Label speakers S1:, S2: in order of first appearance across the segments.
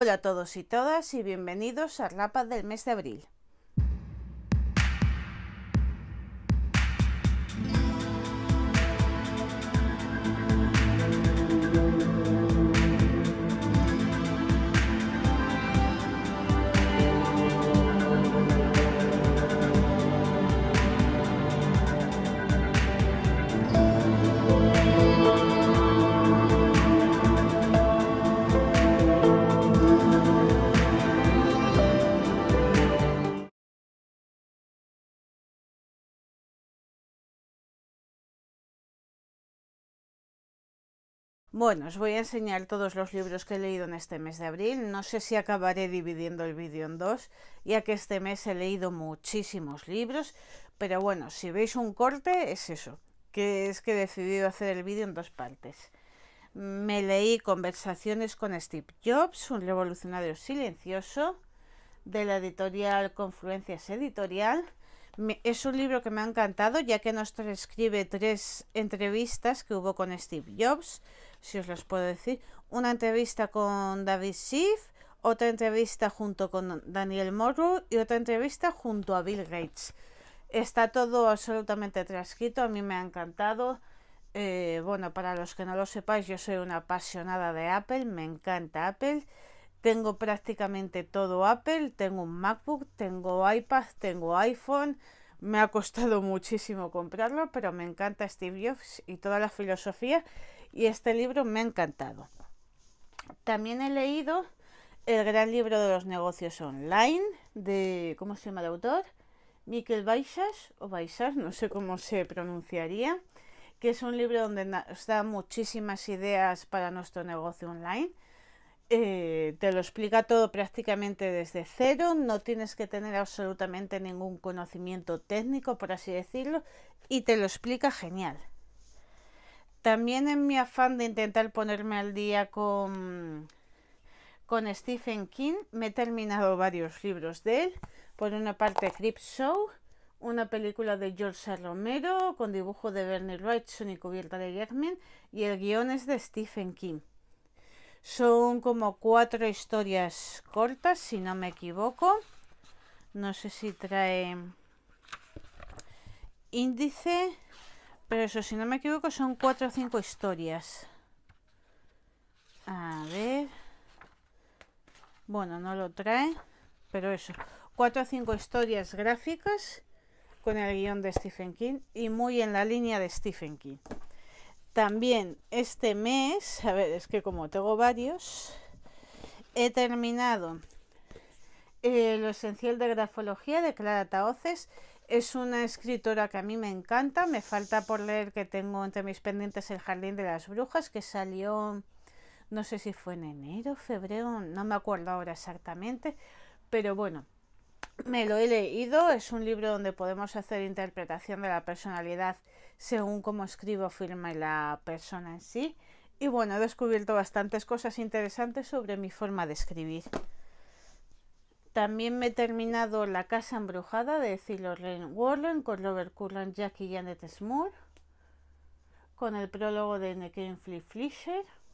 S1: Hola a todos y todas y bienvenidos a Rapa del mes de abril. Bueno, os voy a enseñar todos los libros que he leído en este mes de abril. No sé si acabaré dividiendo el vídeo en dos, ya que este mes he leído muchísimos libros, pero bueno, si veis un corte es eso, que es que he decidido hacer el vídeo en dos partes. Me leí Conversaciones con Steve Jobs, un revolucionario silencioso, de la editorial Confluencias Editorial es un libro que me ha encantado ya que nos transcribe tres entrevistas que hubo con Steve Jobs, si os las puedo decir. Una entrevista con David Schiff, otra entrevista junto con Daniel Morrow y otra entrevista junto a Bill Gates. Está todo absolutamente transcrito, a mí me ha encantado. Eh, bueno, para los que no lo sepáis, yo soy una apasionada de Apple, me encanta Apple. Tengo prácticamente todo Apple, tengo un MacBook, tengo iPad, tengo iPhone. Me ha costado muchísimo comprarlo, pero me encanta Steve Jobs y toda la filosofía y este libro me ha encantado. También he leído el gran libro de los negocios online de, ¿cómo se llama el autor? Miquel Baixas o Baixas, no sé cómo se pronunciaría, que es un libro donde nos da muchísimas ideas para nuestro negocio online eh, te lo explica todo prácticamente desde cero, no tienes que tener absolutamente ningún conocimiento técnico, por así decirlo, y te lo explica genial. También en mi afán de intentar ponerme al día con, con Stephen King, me he terminado varios libros de él. Por una parte, Crip Show, una película de George Romero con dibujo de Bernie Wrightson y cubierta de German, y el guion es de Stephen King. Son como cuatro historias cortas, si no me equivoco. No sé si trae índice, pero eso, si no me equivoco, son cuatro o cinco historias. A ver. Bueno, no lo trae, pero eso. Cuatro o cinco historias gráficas con el guión de Stephen King y muy en la línea de Stephen King. También este mes, a ver, es que como tengo varios, he terminado eh, Lo esencial de grafología de Clara Taoces. Es una escritora que a mí me encanta. Me falta por leer que tengo entre mis pendientes El Jardín de las Brujas, que salió, no sé si fue en enero, febrero, no me acuerdo ahora exactamente. Pero bueno, me lo he leído, es un libro donde podemos hacer interpretación de la personalidad según cómo escribo, firma y la persona en sí. Y bueno, he descubierto bastantes cosas interesantes sobre mi forma de escribir. También me he terminado La Casa Embrujada de C. Rain Warren con Robert Curran, Jack y Janet Smoore, con el prólogo de Nekain Flip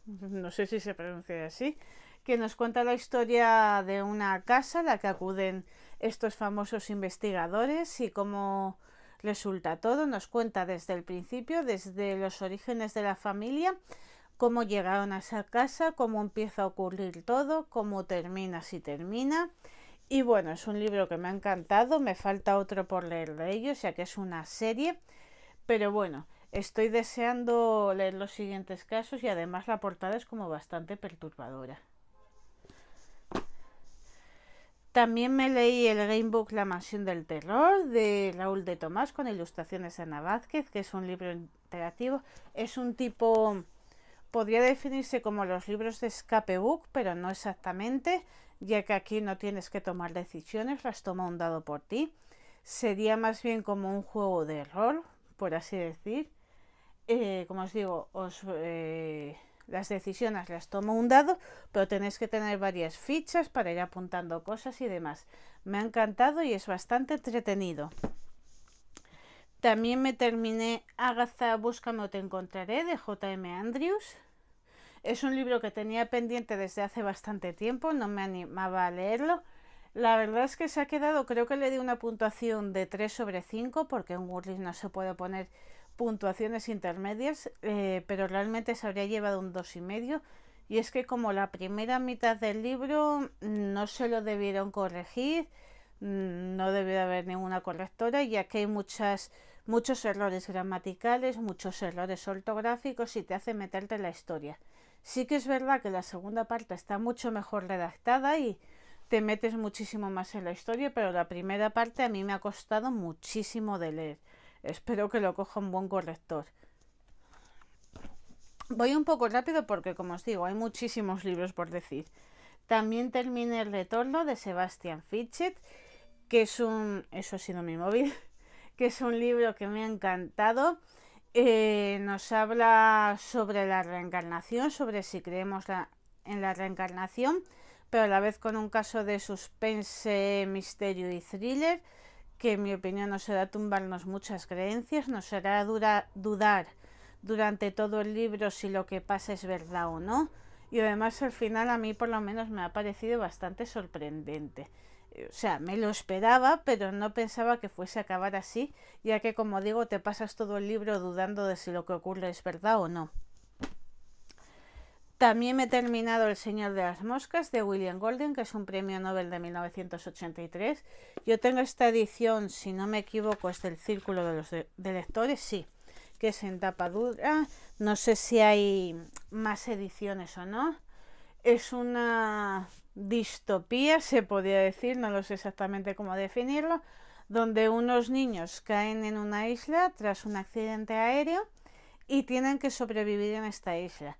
S1: no sé si se pronuncia así, que nos cuenta la historia de una casa a la que acuden estos famosos investigadores y cómo resulta todo. Nos cuenta desde el principio, desde los orígenes de la familia, cómo llegaron a esa casa, cómo empieza a ocurrir todo, cómo termina si termina. Y bueno, es un libro que me ha encantado, me falta otro por leer de ellos, ya que es una serie, pero bueno, estoy deseando leer los siguientes casos y además la portada es como bastante perturbadora. También me leí el Gamebook La Mansión del Terror de Raúl de Tomás con ilustraciones de Ana Vázquez, que es un libro interactivo. Es un tipo, podría definirse como los libros de escape book, pero no exactamente, ya que aquí no tienes que tomar decisiones, las toma un dado por ti. Sería más bien como un juego de rol, por así decir. Eh, como os digo, os... Eh, las decisiones las tomo un dado, pero tenéis que tener varias fichas para ir apuntando cosas y demás. Me ha encantado y es bastante entretenido. También me terminé Agaza, Búscame o te encontraré de J.M. Andrews. Es un libro que tenía pendiente desde hace bastante tiempo, no me animaba a leerlo. La verdad es que se ha quedado, creo que le di una puntuación de 3 sobre 5 porque en Woodley no se puede poner puntuaciones intermedias, eh, pero realmente se habría llevado un dos y medio. Y es que como la primera mitad del libro mm, no se lo debieron corregir, mm, no debió haber ninguna correctora, y que hay muchas, muchos errores gramaticales, muchos errores ortográficos y te hace meterte en la historia. Sí que es verdad que la segunda parte está mucho mejor redactada y te metes muchísimo más en la historia, pero la primera parte a mí me ha costado muchísimo de leer. Espero que lo coja un buen corrector. Voy un poco rápido porque, como os digo, hay muchísimos libros por decir. También terminé El Retorno de Sebastian Fitchett, que es un. Eso ha sido mi móvil. Que es un libro que me ha encantado. Eh, nos habla sobre la reencarnación, sobre si creemos en la reencarnación, pero a la vez con un caso de suspense, misterio y thriller que en mi opinión nos será tumbarnos muchas creencias, nos será dura, dudar durante todo el libro si lo que pasa es verdad o no. Y además al final a mí por lo menos me ha parecido bastante sorprendente. Eh, o sea, me lo esperaba, pero no pensaba que fuese a acabar así, ya que como digo, te pasas todo el libro dudando de si lo que ocurre es verdad o no. También me he terminado El Señor de las Moscas de William Golden, que es un premio Nobel de 1983. Yo tengo esta edición, si no me equivoco, es del Círculo de los Lectores, sí, que es en tapa dura. No sé si hay más ediciones o no. Es una distopía, se podría decir, no lo sé exactamente cómo definirlo, donde unos niños caen en una isla tras un accidente aéreo y tienen que sobrevivir en esta isla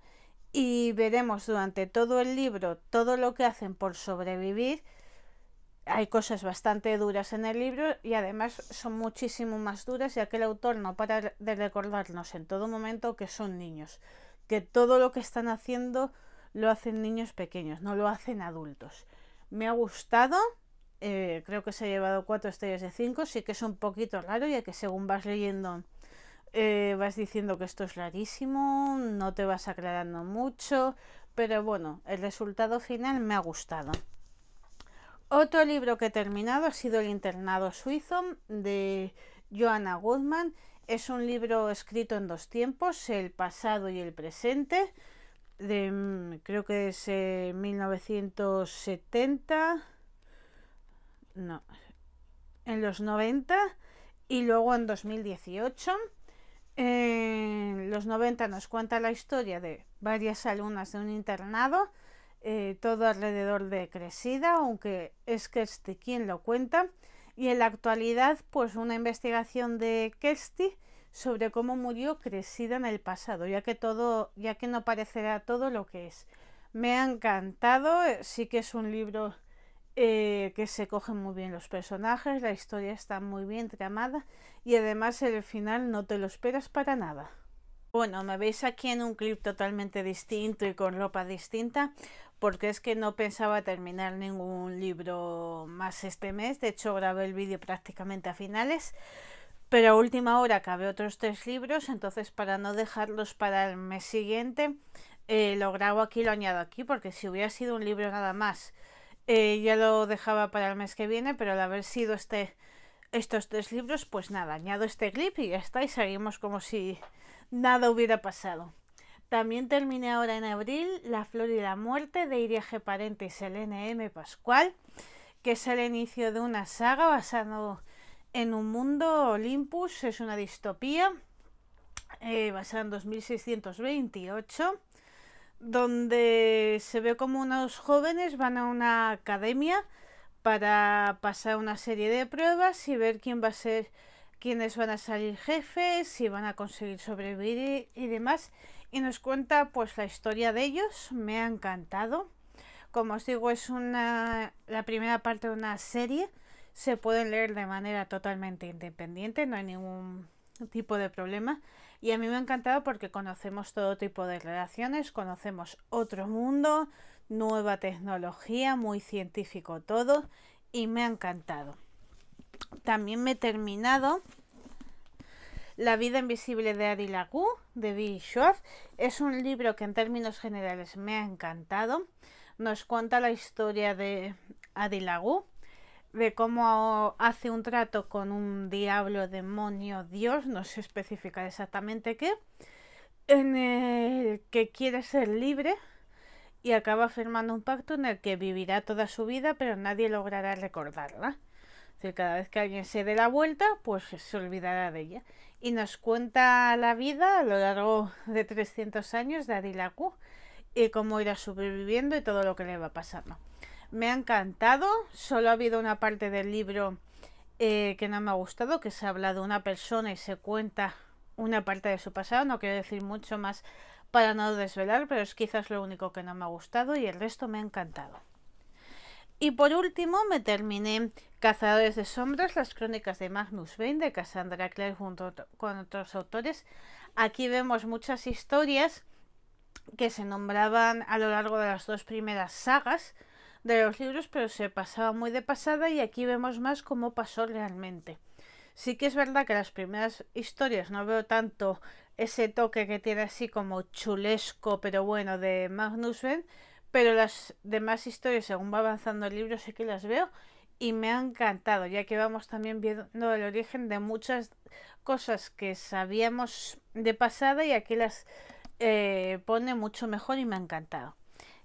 S1: y veremos durante todo el libro todo lo que hacen por sobrevivir. Hay cosas bastante duras en el libro y además son muchísimo más duras ya que el autor no para de recordarnos en todo momento que son niños, que todo lo que están haciendo lo hacen niños pequeños, no lo hacen adultos. Me ha gustado, eh, creo que se ha llevado cuatro estrellas de cinco sí que es un poquito raro ya que según vas leyendo eh, vas diciendo que esto es rarísimo, no te vas aclarando mucho, pero bueno, el resultado final me ha gustado. Otro libro que he terminado ha sido El internado suizo de johanna Goodman. Es un libro escrito en dos tiempos, el pasado y el presente, de mm, creo que es 1970, eh, no, en los 90 y luego en 2018. En los 90 nos cuenta la historia de varias alumnas de un internado, eh, todo alrededor de Cresida, aunque es Kersti quien lo cuenta, y en la actualidad pues una investigación de Kersti sobre cómo murió Cresida en el pasado, ya que todo, ya que no parecerá todo lo que es. Me ha encantado, eh, sí que es un libro eh, que se cogen muy bien los personajes, la historia está muy bien tramada y además el final no te lo esperas para nada. Bueno, me veis aquí en un clip totalmente distinto y con ropa distinta, porque es que no pensaba terminar ningún libro más este mes, de hecho grabé el vídeo prácticamente a finales, pero a última hora acabé otros tres libros, entonces para no dejarlos para el mes siguiente, eh, lo grabo aquí, lo añado aquí, porque si hubiera sido un libro nada más, eh, ya lo dejaba para el mes que viene, pero al haber sido este, estos tres libros, pues nada, añado este clip y ya está, y seguimos como si nada hubiera pasado. También terminé ahora en abril La Flor y la Muerte de Iria G. Parentes, y Pascual, que es el inicio de una saga basado en un mundo, Olympus, es una distopía, eh, basada en 2628 donde se ve como unos jóvenes van a una academia para pasar una serie de pruebas y ver quién va a ser quiénes van a salir jefes, si van a conseguir sobrevivir y, demás. Y nos cuenta pues la historia de ellos. Me ha encantado. Como os digo, es una, la primera parte de una serie. Se pueden leer de manera totalmente independiente, no hay ningún tipo de problema. Y a mí me ha encantado porque conocemos todo tipo de relaciones, conocemos otro mundo, nueva tecnología, muy científico todo. Y me ha encantado. También me he terminado La vida invisible de Ari de Billy Schwartz. Es un libro que en términos generales me ha encantado. Nos cuenta la historia de Adilagú, de cómo hace un trato con un diablo, demonio, dios, no se especifica exactamente qué, en el que quiere ser libre y acaba firmando un pacto en el que vivirá toda su vida, pero nadie logrará recordarla. cada vez que alguien se dé la vuelta, pues se olvidará de ella. Y nos cuenta la vida a lo largo de 300 años de Adilaku y cómo irá sobreviviendo y todo lo que le va pasando me ha encantado. Solo ha habido una parte del libro eh, que no me ha gustado, que se habla de una persona y se cuenta una parte de su pasado. No quiero decir mucho más para no desvelar, pero es quizás lo único que no me ha gustado y el resto me ha encantado. Y por último me terminé Cazadores de Sombras, las crónicas de Magnus Vein de Cassandra Clare junto con otros autores. Aquí vemos muchas historias que se nombraban a lo largo de las dos primeras sagas, de los libros, pero se pasaba muy de pasada y aquí vemos más cómo pasó realmente. Sí que es verdad que las primeras historias no veo tanto ese toque que tiene así como chulesco, pero bueno, de Magnussen, pero las demás historias, según va avanzando el libro, sí que las veo y me ha encantado, ya que vamos también viendo el origen de muchas cosas que sabíamos de pasada y aquí las eh, pone mucho mejor y me ha encantado.